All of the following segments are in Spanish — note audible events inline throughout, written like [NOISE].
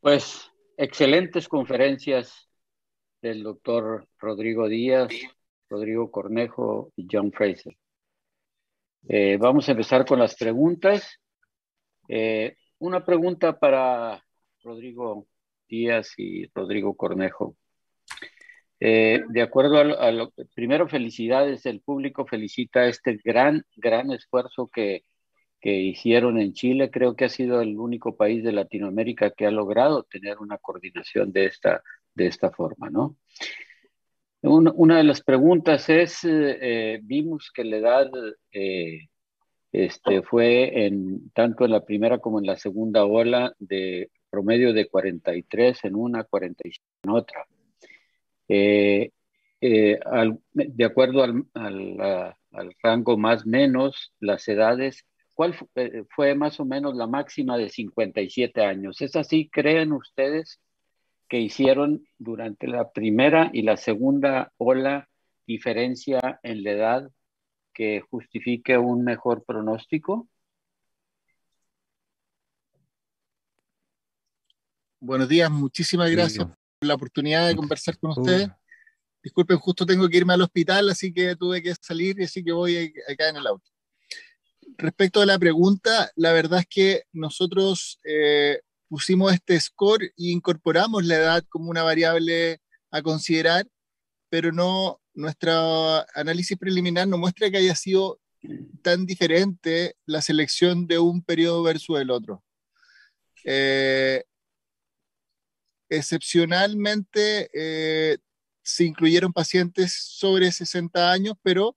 Pues excelentes conferencias del doctor Rodrigo Díaz, Rodrigo Cornejo y John Fraser. Eh, vamos a empezar con las preguntas. Eh, una pregunta para Rodrigo Díaz y Rodrigo Cornejo. Eh, de acuerdo a, lo, a lo, primero felicidades, el público felicita este gran, gran esfuerzo que que hicieron en Chile, creo que ha sido el único país de Latinoamérica que ha logrado tener una coordinación de esta, de esta forma, ¿no? Una, de las preguntas es, eh, eh, vimos que la edad eh, este, fue en, tanto en la primera como en la segunda ola de promedio de 43 en una, 45 en otra. de acuerdo al, al, al rango más menos, las edades cuál eh, eh, fue más o menos la máxima de 57 años. ¿Es así, creen ustedes, que hicieron durante la primera y la segunda ola diferencia en la edad que justifique un mejor pronóstico? Buenos días, muchísimas gracias por la oportunidad de conversar con ustedes. Disculpen, justo tengo que irme al hospital, así que tuve que salir, y así que voy acá en el auto respecto a la pregunta, la verdad es que nosotros eh, pusimos este score e incorporamos la edad como una variable a considerar, pero no nuestro análisis preliminar no muestra que haya sido tan diferente la selección de un periodo versus el otro. Eh, excepcionalmente eh, se incluyeron pacientes sobre 60 años, pero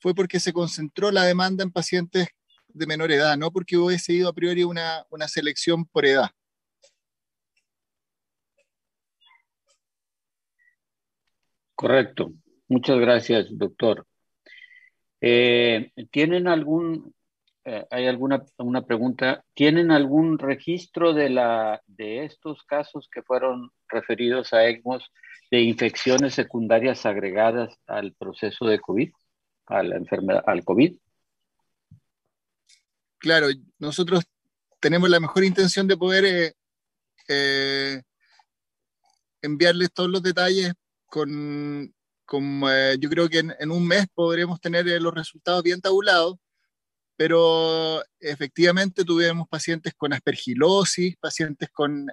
fue porque se concentró la demanda en pacientes de menor edad, no porque hubiese ido a priori una, selección por edad. Correcto. Muchas gracias, doctor. Eh, ¿Tienen algún, eh, hay alguna una pregunta, ¿tienen algún registro de, la, de estos casos que fueron referidos a ECMOS de infecciones secundarias agregadas al proceso de COVID? a la enfermedad, al COVID? Claro, nosotros tenemos la mejor intención de poder eh, eh, enviarles todos los detalles con, eh, yo creo que en, en, un mes podremos tener los resultados bien tabulados, pero efectivamente tuvimos pacientes con aspergilosis, pacientes con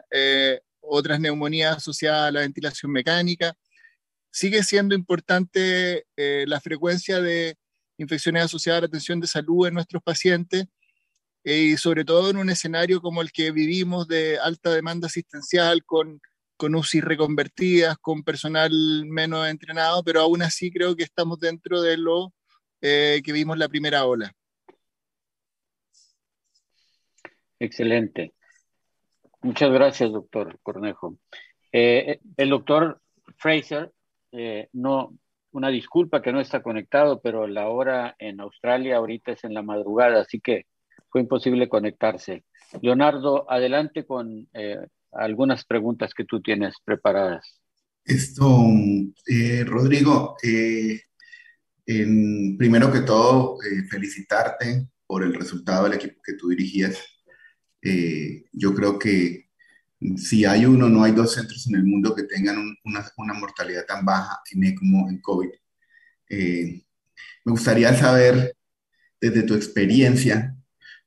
otras neumonías asociadas a la ventilación mecánica, sigue siendo importante eh, la frecuencia de infecciones asociadas a la atención de salud en nuestros pacientes eh, y sobre todo en un escenario como el que vivimos de alta demanda asistencial con, con UCI reconvertidas, con personal menos entrenado, pero aún así creo que estamos dentro de lo eh, que vimos la primera ola. Excelente. Muchas gracias, doctor Cornejo. el doctor Fraser eh, no, una disculpa que no está conectado, pero la hora en Australia ahorita es en la madrugada, así que fue imposible conectarse. Leonardo, adelante con eh, algunas preguntas que tú tienes preparadas. Esto, eh, Rodrigo, primero que todo, felicitarte por el resultado del equipo que tú dirigías. yo creo que si hay uno, no hay dos centros en el mundo que tengan una, mortalidad tan baja en, e como en COVID. Eh, me gustaría saber, desde tu experiencia,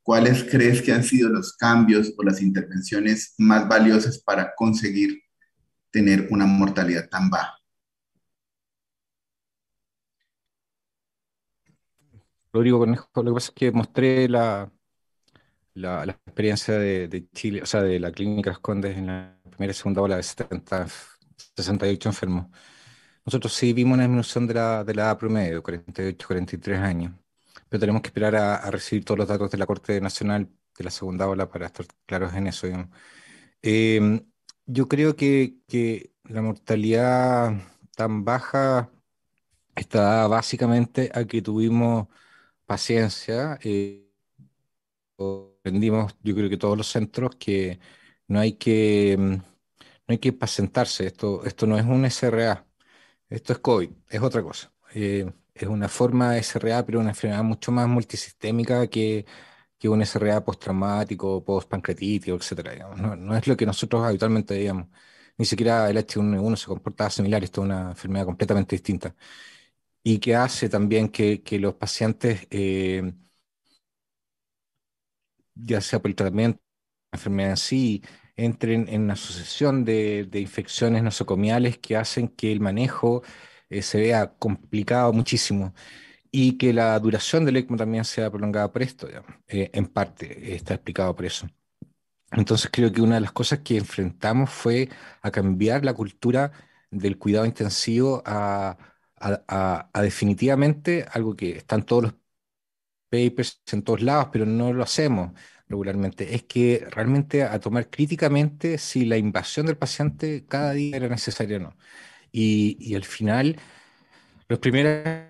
¿cuáles crees que han sido los cambios o las intervenciones más valiosas para conseguir tener una mortalidad tan baja? Rodrigo lo que pasa es que mostré la, la, experiencia de, Chile, o sea, de la clínica Condes en la primera y segunda ola de 68 enfermos. Nosotros sí vimos una disminución de la, de la edad promedio, 48, 43 años, pero tenemos que esperar a, recibir todos los datos de la Corte Nacional de la segunda ola para estar claros en eso. Em, yo creo que, que, la mortalidad tan baja está básicamente a que tuvimos paciencia. Eh, aprendimos, yo creo que todos los centros, que no hay que, mm, no hay que pasentarse Esto, esto no es un SRA, esto es COVID, es otra cosa. Eh, es una forma de SRA, pero una enfermedad mucho más multisistémica que, que un SRA postraumático, postpancreatítico, etc. No, no es lo que nosotros habitualmente veíamos. Ni siquiera el H1N1 se comportaba similar, esto es una enfermedad completamente distinta. Y que hace también que, que los pacientes... Eh, ya sea por el tratamiento, enfermedad sí, entren en una sucesión de, infecciones nosocomiales que hacen que el manejo eh, se vea complicado muchísimo y que la duración del ECMO también sea prolongada por esto, eh, en parte eh, está explicado por eso. Entonces creo que una de las cosas que enfrentamos fue a cambiar la cultura del cuidado intensivo a, definitivamente algo que están todos los papers en todos lados, pero no lo hacemos regularmente, es que realmente a tomar críticamente si la invasión del paciente cada día era necesaria o no. Y, y al final, los primeros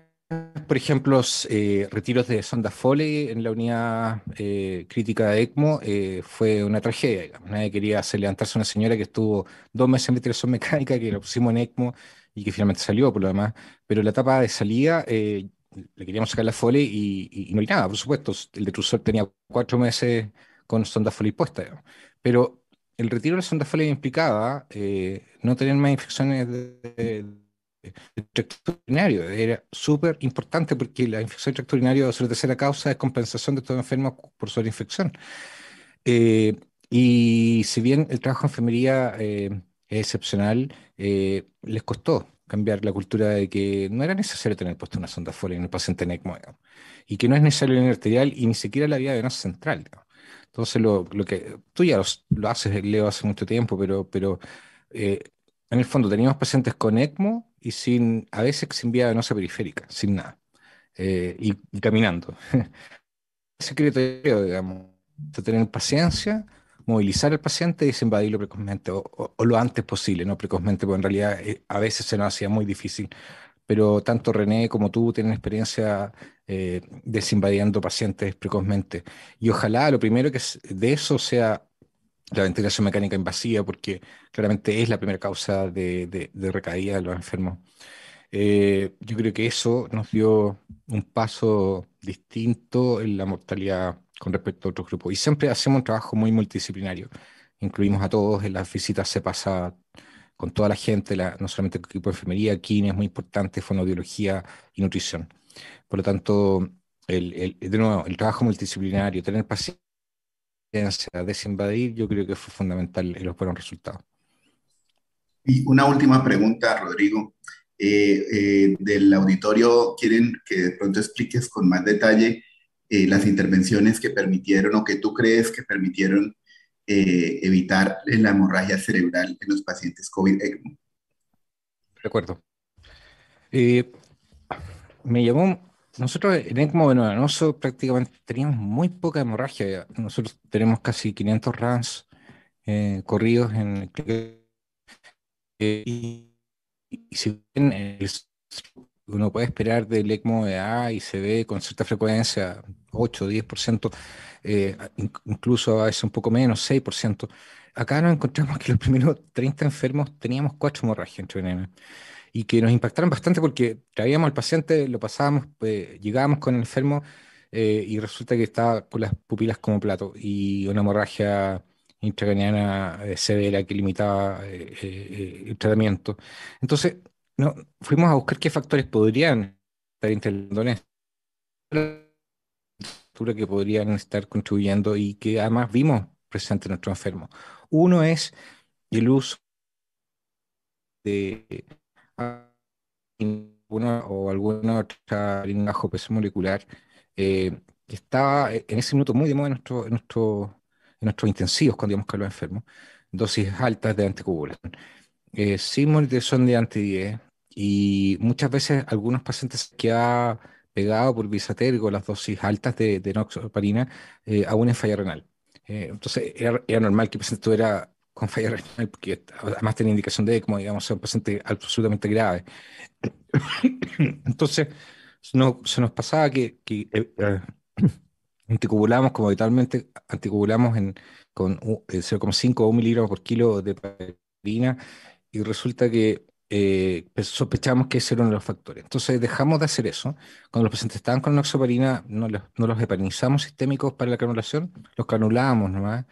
por ejemplo, eh, retiros de sonda Foley en la unidad eh, crítica de ECMO eh, fue una tragedia. Nadie quería hacer levantarse una señora que estuvo dos meses en ventilación mecánica, que la pusimos en ECMO y que finalmente salió por lo demás. Pero la etapa de salida eh, le queríamos sacar la Foley y, no hay nada, por supuesto. El detrusor tenía cuatro meses con sonda Foley puesta. Pero el retiro de la sonda Foley implicaba eh, no tener más infecciones de, tracto urinario. Era súper importante porque la infección de tracto urinario, tercera causa, de compensación de estos enfermos por su infección. Eh, y si bien el trabajo enfermería eh, es excepcional, les costó cambiar la cultura de que no era necesario tener puesto una sonda Foley en el paciente en ECMO, y que no es necesario en el arterial y ni siquiera la vía venosa central. Entonces, lo, lo, que tú ya lo haces, Leo, hace mucho tiempo, pero, pero eh, en el fondo teníamos pacientes con ECMO y sin, a veces sin vía venosa periférica, sin nada, eh, y, caminando. [LAUGHS] secreto, digamos, de tener paciencia, movilizar al paciente y desinvadirlo precozmente o, lo antes posible, no precozmente, porque en realidad eh, a veces se nos hacía muy difícil. Pero tanto René como tú tienen experiencia eh, desinvadiendo pacientes precozmente. Y ojalá lo primero que de eso sea la ventilación mecánica invasiva, porque claramente es la primera causa de, recaída de los enfermos. Eh, yo creo que eso nos dio un paso distinto en la mortalidad con respecto a otros grupos. Y siempre hacemos un trabajo muy multidisciplinario. Incluimos a todos, en las visitas se pasa con toda la gente, no solamente el equipo de enfermería, es muy importante, fonoaudiología y nutrición. Por lo tanto, el, el, de nuevo, el trabajo multidisciplinario, tener paciencia, desinvadir, yo creo que fue fundamental en los buenos resultados. Y una última pregunta, Rodrigo. Eh, eh, del auditorio quieren que de pronto expliques con más detalle eh, las intervenciones que permitieron o que tú crees que permitieron eh, evitar la hemorragia cerebral en los pacientes COVID-ECMO. Eh, Recuerdo. me llamó, nosotros en ECMO venoso prácticamente teníamos muy poca hemorragia. Nosotros tenemos casi 500 rams corridos en el y, y si ven el uno puede esperar del ECMO de A y se ve con cierta frecuencia 8, 10%, eh, incluso a veces un poco menos, 6%. Acá nos encontramos que los primeros 30 enfermos teníamos 4 hemorragias intravenosas y que nos impactaron bastante porque traíamos al paciente, lo pasábamos, eh, llegábamos con el enfermo eh, y resulta que estaba con las pupilas como plato y una hemorragia intracraniana severa que limitaba el tratamiento. Entonces, no, fuimos a buscar qué factores podrían estar que podrían estar contribuyendo y que además vimos presentes en nuestros enfermos. Uno es el uso de eh, alguna o alguna otra bajo peso molecular eh, que estaba eh, en ese minuto muy de moda en, nuestro, en, nuestro, nuestros intensivos cuando íbamos a los enfermos, dosis altas de anticoagulación. Eh, de son de anti y muchas veces algunos pacientes que ha pegado por bisatergo las dosis altas de, de noxoparina eh, aún en falla renal. Eh, entonces era, normal que el paciente estuviera con falla renal, porque además tenía indicación de como digamos, ser un paciente absolutamente grave. [COUGHS] entonces no, se nos pasaba que, eh, [COUGHS] anticubulamos como habitualmente anticubulamos en, con 0,5 o 1 miligramos por kilo de parina, y resulta que eh, pues, sospechamos que ese era uno de los factores. Entonces dejamos de hacer eso. Cuando los pacientes estaban con noxoparina, no los, no los heparinizamos sistémicos para la canulación, los canulábamos nomás,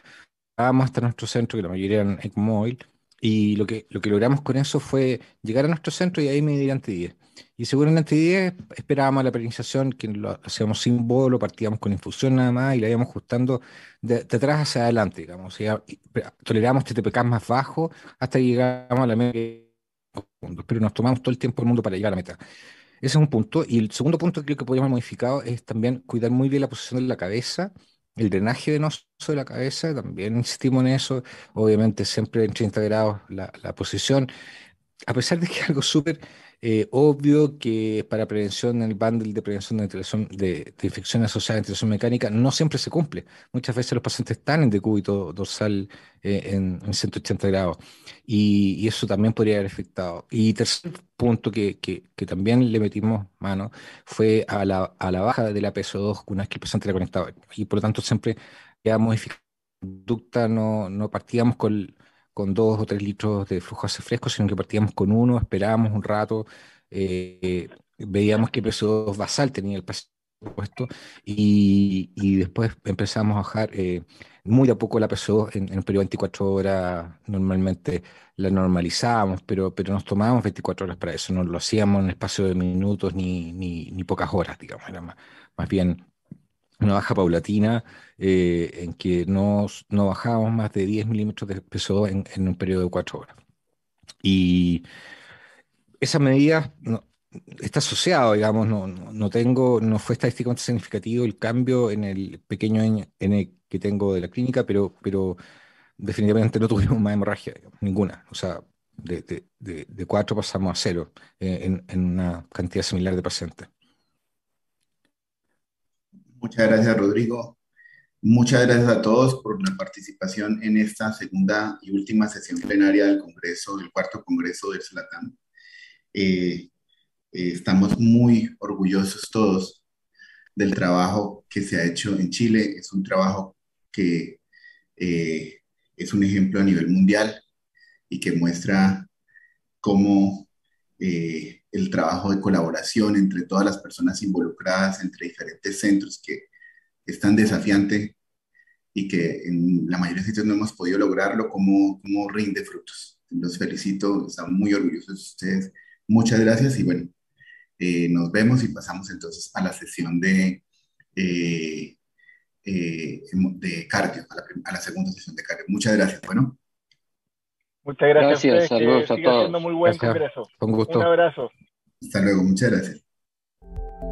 vamos hasta nuestro centro, que la mayoría eran ECMOIL, y lo que, lo que logramos con eso fue llegar a nuestro centro y ahí medir ante 10 Y según el anti-10 esperábamos la perinización, que lo hacíamos sin bolo, partíamos con infusión nada más y la íbamos ajustando de, atrás hacia adelante, digamos. O sea, tolerábamos TTPK más bajo hasta que llegábamos a la media pero nos tomamos todo el tiempo del mundo para llegar a la meta. Ese es un punto. Y el segundo punto que creo que podríamos modificar es también cuidar muy bien la posición de la cabeza, el drenaje venoso de la cabeza, también insistimos en eso, obviamente siempre en 30 grados la, la posición, a pesar de que algo súper eh, obvio que para prevención, el bundle de prevención de, de, infecciones asociadas a intervención mecánica no siempre se cumple. Muchas veces los pacientes están en decúbito dorsal eh, en, 180 grados y, eso también podría haber afectado. Y tercer punto que, que, que también le metimos mano fue a la, a la baja de la PSO2 una vez que el paciente la conectaba y por lo tanto siempre quedamos modificando conducta, no, no partíamos con con dos o tres litros de flujo hace fresco, sino que partíamos con uno, esperábamos un rato, eh, veíamos qué peso basal tenía el paciente puesto y, y, después empezamos a bajar eh, muy a poco la PSO en, en, un periodo de 24 horas normalmente la normalizábamos pero, pero nos tomábamos 24 horas para eso no lo hacíamos en espacio de minutos ni, ni, pocas horas digamos era más, más bien una baja paulatina eh, en que no, no bajábamos más de 10 milímetros de peso en, un periodo de cuatro horas. Y esa medida está asociado, digamos, no, no, tengo, no fue estadísticamente significativo el cambio en el pequeño N que tengo de la clínica, pero, pero definitivamente no tuvimos más hemorragia, ninguna. O sea, de, de, de, 4 pasamos a cero eh, en una cantidad similar de pacientes. Muchas gracias, Rodrigo. Muchas gracias a todos por la participación en esta segunda y última sesión plenaria del Congreso, del cuarto Congreso del Zlatán. Eh, eh, estamos muy orgullosos todos del trabajo que se ha hecho en Chile. Es un trabajo que eh, es un ejemplo a nivel mundial y que muestra cómo el trabajo de colaboración entre todas las personas involucradas, entre diferentes centros que es tan desafiante y que en la mayoría de sitios no hemos podido lograrlo, como, como rinde frutos. Los felicito, están muy orgullosos de ustedes. Muchas gracias y bueno, eh, nos vemos y pasamos entonces a la sesión de, eh, eh, de cardio, a la, a la segunda sesión de cardio. Muchas gracias. Bueno. Muchas gracias, a ustedes, saludos que a todos. Siendo muy buen congreso. Un abrazo. Hasta luego, muchas gracias.